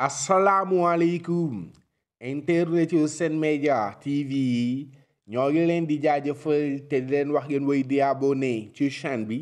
asalaamualeykum internet yu Sen Média TV ñoo ngi leen di jaajëfal te di leen wax ngeen woy di abonné ci chaîne bi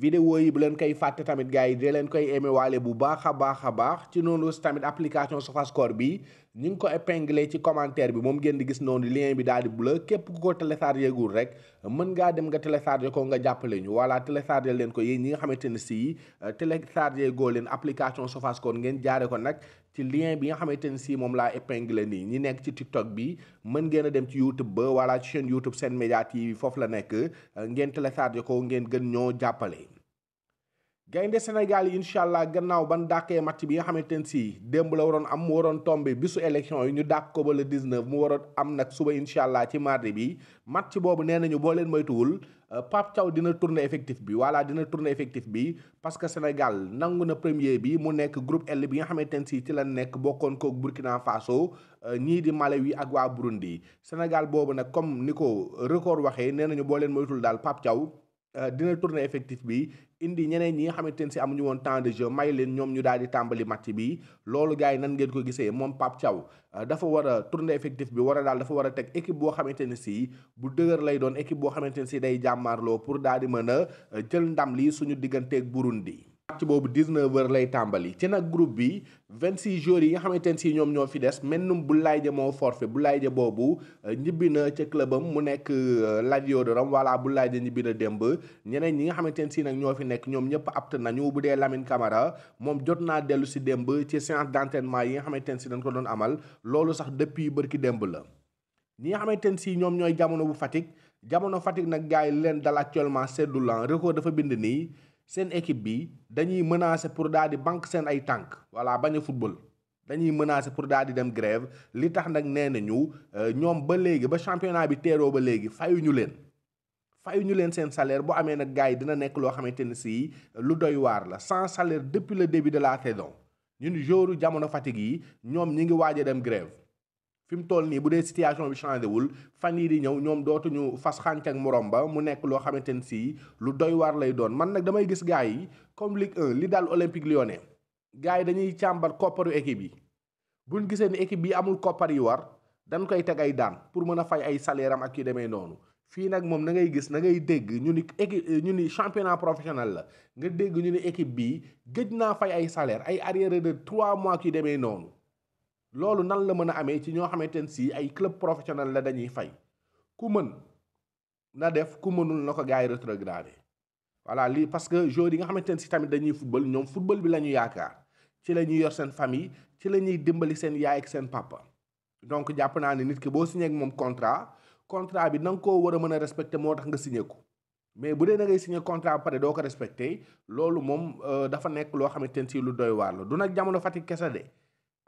video yi bu leen koy fàtte tamit gars yi di leen koy aimé bu baax a baax a baax ci noonu tamit application Sofascore bi ñu ngi ko épinglé ci commentaire bi moom ngeen di gis noonu lien bi daal bula képp ku ko téléchargé rek mën ngaa dem nga téléchargé ko nga jàppale ñu voilà téléchargé leen ko yéen ñi nga xamante ne si euh, téléchargé goo leen application Sofascore ngeen jaare ko nag ci lien bi nga xamante ne si moom laa épinglé nii ñi nekk ci TikTok bi mën ngeen a dem ci YouTube ba voilà ci chaîne YouTube seen Média TV foofu la nekk euh, ngeen téléchargé ko ngeen gën ñoo jàppale gaynde Sénégal yi allah gannaaw ban dàkkee match bi nga xamante ne sii démb la waroon am mu waroon tombe bisu élection yi ñu dàkk ko ba le 19 mu waroon am nag suba incha allah ci mardi bi match boobu nee nañu boo leen moytuwul euh, Pape caw dina tourner effectif bi voilà dina tourner effectif bi parce que Sénégal nangu na premier bi mu nekk groupe L bi nga xamante ne sii ci la nekk bokkoon koog Burkina Faso euh, ñii di Malawi ak waa Burundi Sénégal boobu nag comme ni ko record waxee nee nañu boo leen moytuwul daal Pape Thiaw. Euh, dina tourner effectif bi indi ñeneen ñi nga xamante ne si amuñu woon temps de jeu may leen ñoom ñu daal di tàmbali match bi loolu gars yi nan ngeen ko gisee moom Pape Thiaw euh, dafa war a tourner effectif bi war daal dafa war a teg équipe boo xamante ne si bu dëgër lay doon équipe boo xamante ne si day jàmmaarloo pour daal di mën a euh, jël ndam li suñu digganteeg Burundi. match boobu 19 heures lay tàmbali ci nag groupe bi 26 yi nga xamante ne si ñoom ñoo fi des mennum Boulaye Dia moo forfait Boulaye Dia boobu euh, ñibbi na ca clubam mu nekk euh, Lazio de Rome voilà Boulaye nga xamante ne si nag ñoo fi nekk ñoom ñëpp apte nañu bu dee Lamine Camara moom jot naa dellu si démb ci séance d'entraînement yi nga xamante ne si dañ ko doon amal loolu sax depuis bërki démb la ñi nga xamante ne si ñooy jamono bu Fatick jamono Fatick nag gars yi leen dal actuellement seddu lan ah, record dafa bind nii seen équipe bi dañuy menacer pour daal di banque seen ay tànk voilà bañ a football dañuy menacer pour daal di dem grève li tax nag nee nañu euh, ñoom ba léegi ba championnat bi teeroo ba léegi fayuñu leen fayuñu leen seen salaire bu amee nag gars yi dina nekk loo xamante ne si lu doy waar la sans salaire depuis le début de la saison ñun jouru jamono Fatick yi ñoom ñi ngi waaj dem grève fi mu toll nii bu dee situation bi changé wul fan yii di ñëw ñoom dootuñu fas xànc ak morom ba mu nekk loo xamante ni si lu doy waar lay doon man nag damay gis gars yi comme Ligue 1 li daal Olympique Lyonnais gars yi dañuy càmbar kopparu équipe yi buñ gisee ni équipe yi amul koppar yi war dañ koy teg ay daan pour mën a fay ay salaire am ak yu demee noonu fii nag moom na ngay gis na ngay dégg ñu ni équipe ñu ni championnat professionnel la nga dégg ñu ni équipe bii gëj naa fay ay salaire ay arriérés de trois mois ak demee noonu. loolu nan la mën a amee ci ñoo xamante ne si ay club professionnel la dañuy fay ku mën na def ku mënul na ko gars yi rétrogradé voilà lii parce que joueurs yi nga xamante ne si tamit dañuy football ñoom football bi la ñu yaakaar ci la ñuy yor seen famille ci la ñuy dimbali seen yaay ak seen papa. donc jàpp naa ne nit ki boo signé moom contrat contrat bi na nga koo war a mën a respecté moo tax nga signé mais bu dee da ngay contrat ba pare doo ko respecté loolu moom euh, dafa nekk loo xamante ne si lu doy waar du nag jamono Fatick kese de.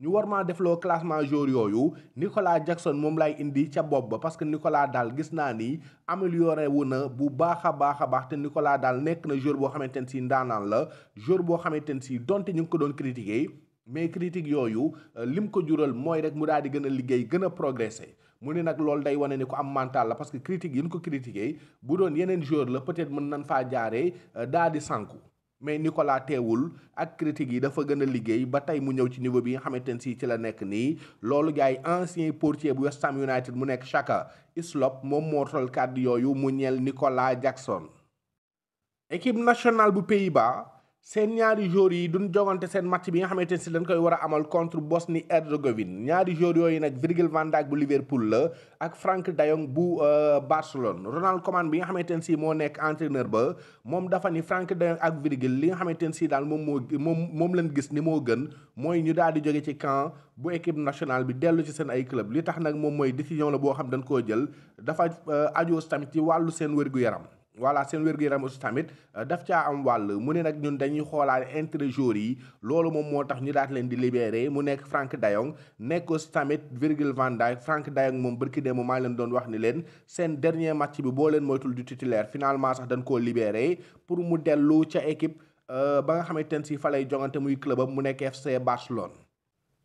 ñu war maa defloo classement joueur yooyu Nicolas Jackson moom laay indi ca bopp ba parce que Nicolas daal gis naa ni amélioré na bu baax a baax a baax te Nicolas daal nekk na jour boo xamante ne si ndaanaan la joueur boo xamante ne si donte ñu ngi ko doon critiquer mais critique yooyu euh, lim ko jural mooy rek mu daal di gën a liggéey gën a progresser. mu ne nag loolu day wane ne ko am mental la parce que critique yi ñu ko critiquer bu doon yeneen joueur la peut-être mën nañ faa jaaree euh, daa di sànku. mais Nicolas teewul ak critique yi dafa gën a liggéey ba tey mu ñëw ci niveau bi nga xamante ne si ci la nekk nii loolu gars yi ancien portier bu West Ham United mu nekk Xhaka Islop moom moo toll kàddu yooyu mu ñeel Nicolas Jackson. équipe national bu pays ba seen ñaari joueurs yi duñ jogante seen match bi nga xamante ne si dañ koy war a amal contre Bosnie Herzégovine ñaari joueurs yooyu nag Virgil van Dijk bu Liverpool la ak Frank de Jong bu euh, Barcelone Ronald Koeman bi nga xamante ne sii moo nekk entraîneur ba moom dafa ni Frank de Jong ak Virgil li nga xamante ne sii daal moom moo moom moom lañ gis ni moo gën mooy ñu daal di jóge ci camp bu équipe national bi dellu ci seen ay club li tax nag moom mooy décision la boo xam dañ koo jël dafa euh, aju tamit wàllu seen wér yaram voilà seen wér-gu-yaram aussi tamit euh, daf ca am wàll mu ne nag ñun dañuy xoolaale entre jours yi loolu moom moo tax ñu daat leen di libéré mu nekk Franck Dayong nekkoo aussi tamit Virgil van Dijk Franck Dayong moom bërki dee maa leen doon wax ni leen seen dernier match bi boo leen moytul du titulaire finalement sax dañ koo libéré pour mu dellu ca équipe euh, ba nga xamante ne si fa lay jongante muy club am mu nekk FC Barcelone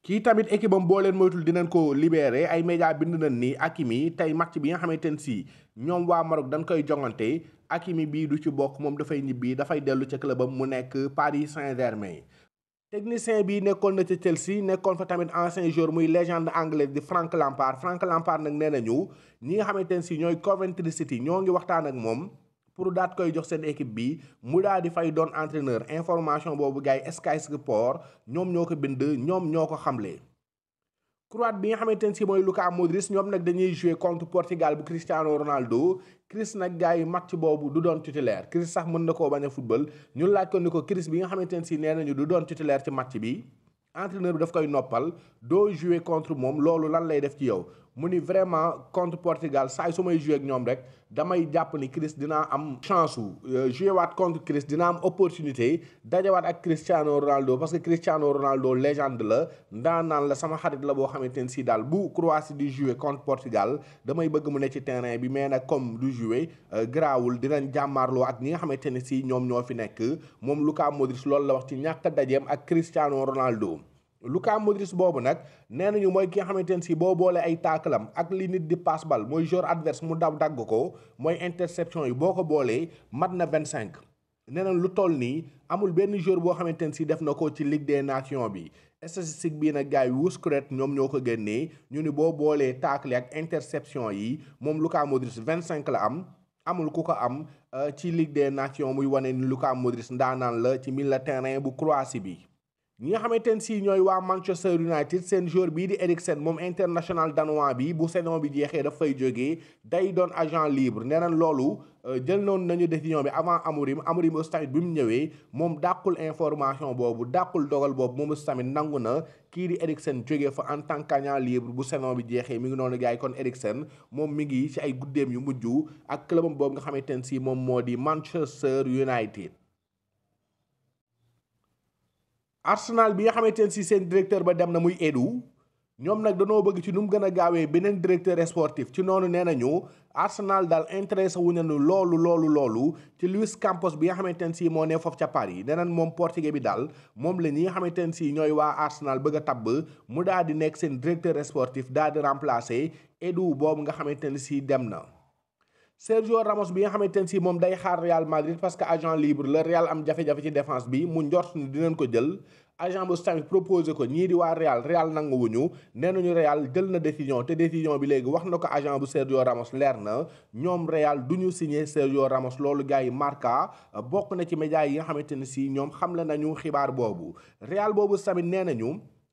kii tamit équipe am boo leen moytul dinañ ko libéré ay média bind nañ ni Hakimi tey match bi nga xamante ne si ñoom waa Maroc dañ koy jongante Hakimi bii du ci bokk moom dafay ñibbi dafay dellu ca clubam mu nekk Paris Saint-Germain. technicien bii nekkoon na ca Chelsea nekkoon fa tamit ancien joueur muy légende anglaise di Frank Lampard Frank Lampard nag nee nañu ñi nga xamante ne si ñooy Coventry City ñoo ngi waxtaan ak moom. pour daat koy jox seen équipe bi mu daal di fay doon entraîneur information boobu gars yi Sky Sport ñoom ñoo ko bind ñoom ñoo ko xamle. Croate bi nga xamante ne si mooy Luka Modric ñoom nag dañuy jouer contre Portugal bu Cristiano Ronaldo Chris nag gars yi match boobu du doon titulaire Chris sax mën na koo bañ a football ñu laaj ko ni ko Chris bi nga xamante ne si nee nañu du doon titulaire ci match bi. entraîneur bi daf koy noppal doo jouer contre moom loolu lan lay def ci yow mu ni vraiment contre Portugal ça su may joué ak ñoom rek damay jàpp ni Chris dinaa am chance ou euh, jouer waat contre Chris dinaa am opportunité yi dajawaat ak Cristiano Ronaldo parce que Cristiano Ronaldo légende la Dans la sama xarit la boo xamante ne si dal bu Croatie di jouer contre Portugal damay bëgg mu ne ci terrain bi mais na comme du jouer euh, garaawul dinañ jamarlo ak ñi nga xamante ne si ñoom ñoo fi nekk moom Luka Modric loolu la wax ci ñàkk dajeem ak Cristiano Ronaldo. Luka Modric boobu nag nee ñu mooy ki nga xamante ne si boo boole ay taakalam ak li nit di passe bal mooy joueur adverse mu daw dagg ko mooy interception yi boo ko boolee mat na vingt cinq nee nañ lu toll nii amul benn joueur boo xamante ne si def na ko ci Ligue des Nations bi statistique bii na gars yi Wuskuret ñoom ñoo ko génnee ñu ni boo boolee taakale ak interception yi moom Luka Modric vingt cinq la am amul ku ko am euh, ci Ligue des Nations muy wane ni Luka Modric ndaanaan la ci milieu terrain bu Croatie bi ñi nga xamante ne si ñooy waa Manchester United seen joueur bii di Eriksen moom international danois bi bu saison bi jeexee dafay fay day doon agent libre nee na loolu euh, jël noonu nañu décision bi avant Amorim Amorim aussi tamit bi mu ñëwee moom dàqul information boobu dàqul dogal boobu moom aussi tamit nangu na kii di Eriksen jógee fa en tant qu'agent libre bu saison bi jeexee mi ngi noonu gars yi kon Eriksen moom mi ngi ci ay guddeem yu mujj ak clubam boobu nga xamante ne si moom moo di Manchester United. Arsenal bi nga xamante ne si seen directeur ba dem na muy Edu ñoom nag dañoo bëgg ci nu mu gën a gaawee beneen directeur sportif ci noonu nee ñu Arsenal daal intéressé wu nañu loolu loolu loolu ci Luis Campos bi nga xamante ne si moo ne foofu ca Paris nee nañ moom portugais bi daal moom la ñi nga xamante ne si ñooy waa Arsenal bëgg a tabb mu daal di nekk seen directeur sportif daal di remplacer Edu boobu nga xamante ne si dem na. Sergio Ramos bi nga xamante si day xaar Real Madrid parce que agent libre le Real am jafé jafé ci défense bi mu ndort ni dinañ ko jël agent bu tamit proposé ko di wa Real Real nanguwuñu nee Real jël na décision té décision bi légui wax nako agent bu Sergio Ramos leer na Real du signer Sergio Ramos lolu gaay Marca bokk na ci médias yi nga xamante si xam la nañu xibaar bobu Real bobu tamit nee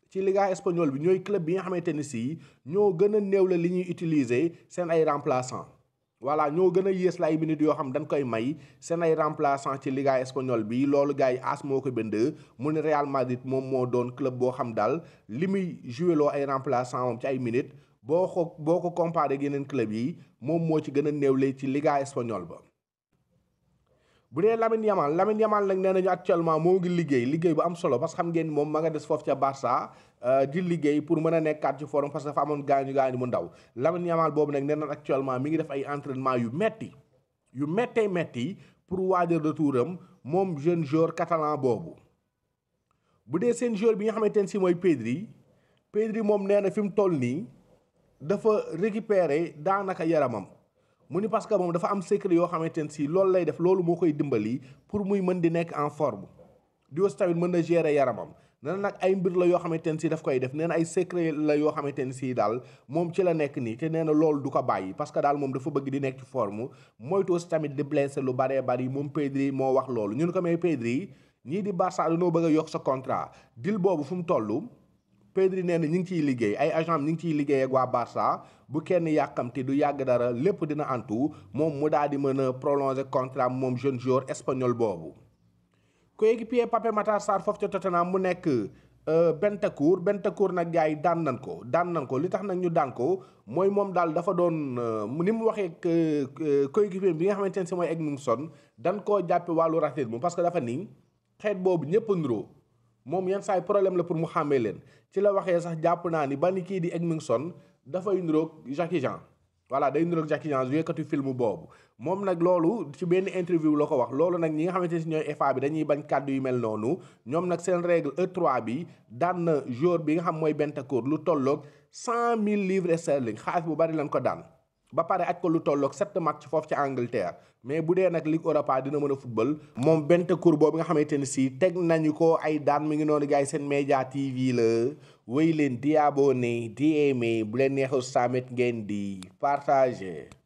ci liga espagnol bi club bi nga xamante ne si ñoo gën a la li utiliser sen ay remplaçant voilà ñoo gën a yées ay minutes yoo xam dañ koy may seen ay remplaçant ci liga espagnol bi loolu gars yi as moo ko bind mu ne Real Madrid moom moo doon club boo xam daal li muy joué loo ay remplaçant moom ci ay minutes boo ko boo ko comparer ak yeneen club yi moom moo ci gën a néewle ci liga espagnol ba. bu dee Lamine Yamal Lamine Yamal nag nee nañu actuellement moo ngi liggéey liggéey bu am solo parce que xam ngeen moom ma nga des foofu ca Barça euh, di liggéey pour mën a nekkaat ci forme parce que dafa amoon gaañu gaañu mu ndaw Lamine Yamal boobu nag nee na actuellement mi ngi def ay entraînement yu metti yu méttee métti pour waajal retour am moom jeune joueur catalan boobu. bu dee seen joueur bi nga xamante ne si mooy Pedri Pedri moom nee na fi mu toll nii dafa récupérer daanaka yaramam. mu ni parce que moom dafa am secret yoo xamante ne si loolu lay def loolu moo koy dimbali pour muy mën di nekk en forme di aussi tamit mën a gérer yaramam nee na nag ay mbir la yoo xamante ne si daf koy def nee na ay secret la yoo xamante ne si daal moom ci la nekk nii te nee na loolu du ko bàyyi parce que daal moom dafa bëgg di nekk ci forme moytu aussi tamit di blessé lu baree bari moom Pedri moo wax loolu ñun ko may Pedri ñii di Barça dañoo bëgg a yokk sa contrat deal boobu fu mu toll. Pedri nee na ñu ngi ciy liggéey ay agent am ñu ngi ciy liggéey ak waa Barça bu kenn yàkkamti du yàgg dara lépp dina antu moom mu daal di mën a prolonger contrat moom jeune jour espagnol boobu. coéquipier Pape Matar Sarr foofu ca Tottenham mu nekk euh, Bentancur Bentancur nag gars yi daan nañ ko daan nañ ko li tax nag ñu daan ko mooy moom daal dafa doon euh, ni mu waxee euh, coéquipier bi nga xamante ne si mooy Edmilson dañ koo jàppe wàllu racisme parce que dafa ni xeet boobu ñëpp a niroo moom yan saay problème la pour mu xàmmee leen ci la waxee sax jàpp naa ni bani kii di egmingson dafay niroog Jackie jean voilà day niroog Jackie jean yëkkatu film boobu moom nak loolu ci benn interview la ko wax loolu nag ñi nga xamante si ñooy fa bi dañuy bañ kàddu yu mel noonu ñoom nag seen règle e 3 bi daan na joor bi nga xam mooy bentacour lu tolloog cent livres sterling xaalis bu bari lan ko daan ba pare ak ko lu tolloog sept match foofu ci Angleterre mais bu dee nag Ligue Europa dina mën a football moom Bentecourt boobu nga xamante ne si teg nañu ko ay daan mi ngi noonu gars yi seen média TV la wéy leen di abonné di aimé bu leen neexul samit ngeen di partager